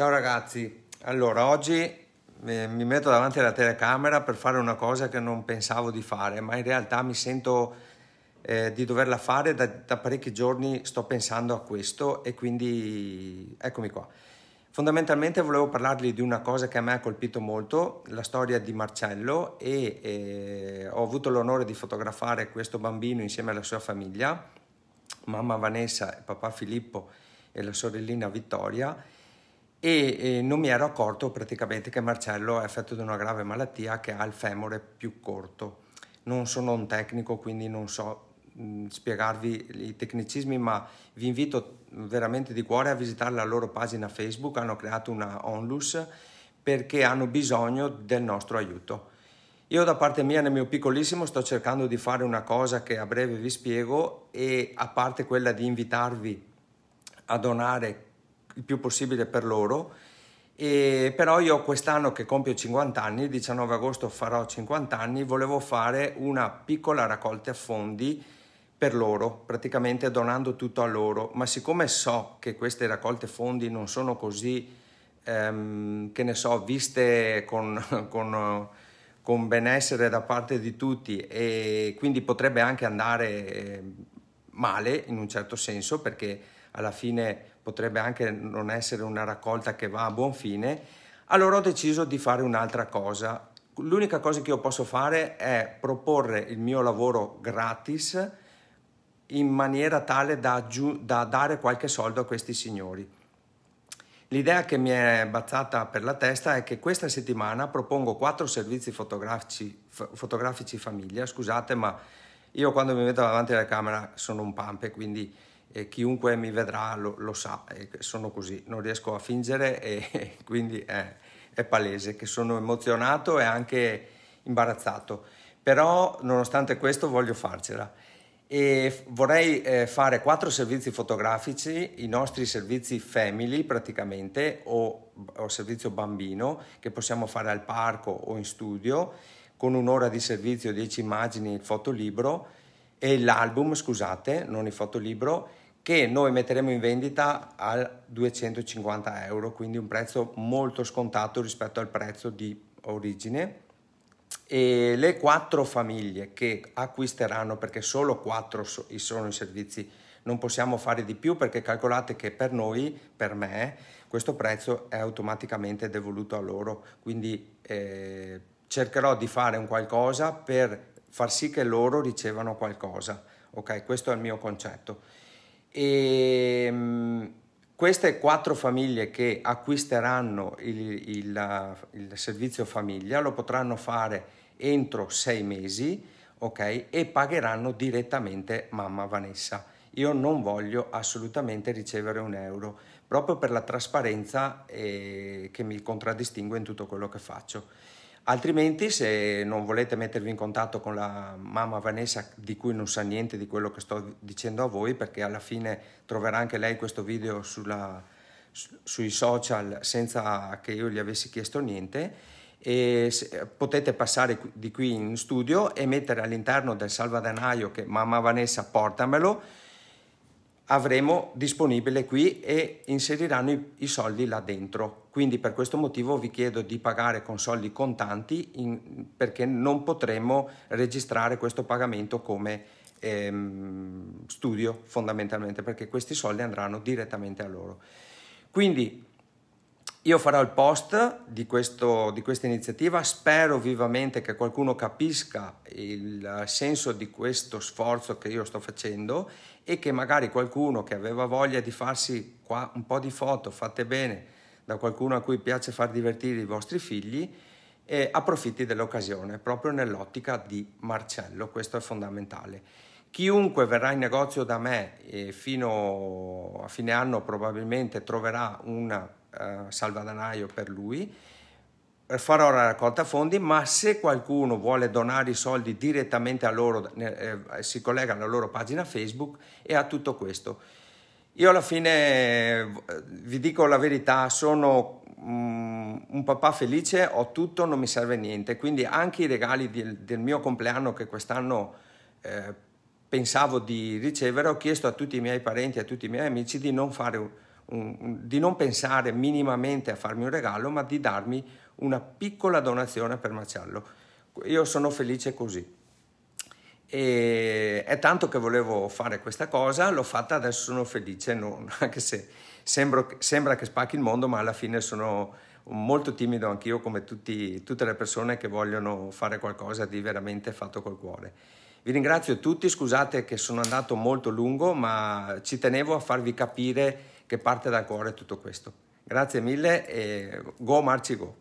Ciao ragazzi, allora oggi eh, mi metto davanti alla telecamera per fare una cosa che non pensavo di fare, ma in realtà mi sento eh, di doverla fare, da, da, parecchi giorni sto pensando a questo e quindi eccomi qua. Fondamentalmente volevo parlarvi di una cosa che a me ha colpito molto, la storia di Marcello e eh, ho avuto l'onore di fotografare questo bambino insieme alla sua famiglia, mamma Vanessa papà Filippo e la sorellina Vittoria e, non mi ero accorto praticamente che Marcello è affetto da una grave malattia che ha il femore più corto. Non sono un tecnico, quindi non so mm, spiegarvi i tecnicismi, ma vi invito veramente di cuore a visitare la loro pagina Facebook, hanno creato una onlus perché hanno bisogno del nostro aiuto. Io da parte mia nel mio piccolissimo sto cercando di fare una cosa che a breve vi spiego e a parte quella di invitarvi a donare il più possibile per loro. E però io quest'anno che compio 50 anni, il 19 agosto farò 50 anni, volevo fare una piccola raccolta fondi per loro, praticamente donando tutto a loro, ma siccome so che queste raccolte fondi non sono così, ehm, che ne so, viste con, con, con, benessere da parte di tutti e quindi potrebbe anche andare ehm, male in un certo senso perché alla fine potrebbe anche non essere una raccolta che va a buon fine, allora ho deciso di fare un'altra cosa. L'unica cosa che io posso fare è proporre il mio lavoro gratis in maniera tale da, aggiung- da dare qualche soldo a questi signori. L'idea che mi è bazzata per la testa è che questa settimana propongo quattro servizi fotografici, f- fotografici famiglia, scusate ma io quando mi metto davanti alla camera sono un pampe, quindi eh, chiunque mi vedrà lo, lo sa, eh, sono così, non riesco a fingere e quindi è, è, palese che sono emozionato e anche imbarazzato, però nonostante questo voglio farcela. E vorrei eh, fare quattro servizi fotografici, i nostri servizi family praticamente o, o servizio bambino che possiamo fare al parco o in studio con un'ora di servizio, 10 immagini, il fotolibro e l'album, scusate, non il fotolibro che noi metteremo in vendita a 250 euro, quindi un prezzo molto scontato rispetto al prezzo di origine. E le quattro famiglie che acquisteranno, perché solo quattro sono i servizi, non possiamo fare di più perché calcolate che per noi, per me, questo prezzo è automaticamente devoluto a loro, quindi eh, cercherò di fare un qualcosa per far sì che loro ricevano qualcosa. Ok, questo è il mio concetto. E ehm, queste quattro famiglie che acquisteranno il, il, il, servizio famiglia lo potranno fare entro sei mesi okay, e pagheranno direttamente mamma Vanessa. Io non voglio assolutamente ricevere un euro proprio per la trasparenza eh, che mi contraddistingue in tutto quello che faccio. Altrimenti, se non volete mettervi in contatto con la mamma Vanessa, di cui non sa niente di quello che sto dicendo a voi, perché alla fine troverà anche lei questo video sulla, su, sui social senza che io gli avessi chiesto niente, se, potete passare di qui in studio e mettere all'interno del salvadanaio che mamma Vanessa portamelo, avremo disponibile qui e inseriranno i, i soldi là dentro. Quindi per questo motivo vi chiedo di pagare con soldi contanti in, perché non potremo registrare questo pagamento come ehm, studio fondamentalmente perché questi soldi andranno direttamente a loro. Quindi io farò il post di, questo, di, questa iniziativa, spero vivamente che qualcuno capisca il senso di questo sforzo che io sto facendo e che magari qualcuno che aveva voglia di farsi qua un po' di foto fate bene da qualcuno a cui piace far divertire i vostri figli, eh, approfitti dell'occasione, proprio nell'ottica di Marcello, questo è fondamentale. Chiunque verrà in negozio da me eh, fino a fine anno probabilmente troverà un eh, salvadanaio per lui, farò la raccolta fondi, ma se qualcuno vuole donare i soldi direttamente a loro, eh, si collega alla loro pagina Facebook e a tutto questo. Io alla fine, eh, vi dico la verità, sono mm, un papà felice, ho tutto, non mi serve niente, quindi anche i regali del, del mio compleanno che quest'anno eh, pensavo di ricevere, ho chiesto a tutti i miei parenti, a tutti i miei amici di non, un, un, di non pensare minimamente a farmi un regalo, ma di darmi una piccola donazione per Marcello. Io sono felice così. E è tanto che volevo fare questa cosa, l'ho fatta, adesso sono felice, non, anche se sembro, sembra che spacchi il mondo, ma alla fine sono molto timido anch'io come tutti, tutte le persone che vogliono fare qualcosa di veramente fatto col cuore. Vi ringrazio tutti, scusate che sono andato molto lungo, ma ci tenevo a farvi capire che parte dal cuore tutto questo. Grazie mille e go Marci Go!